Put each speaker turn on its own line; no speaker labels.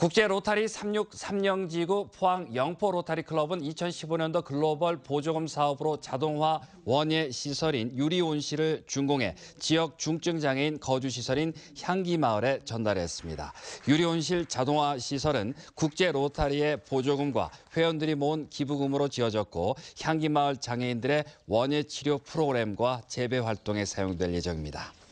국제 로타리 3630 지구 포항 영포 로타리 클럽은 2015년도 글로벌 보조금 사업으로 자동화 원예 시설인 유리 온실을 준공해 지역 중증 장애인 거주 시설인 향기 마을에 전달했습니다. 유리 온실 자동화 시설은 국제 로타리의 보조금과 회원들이 모은 기부금으로 지어졌고 향기 마을 장애인들의 원예 치료 프로그램과 재배 활동에 사용될 예정입니다.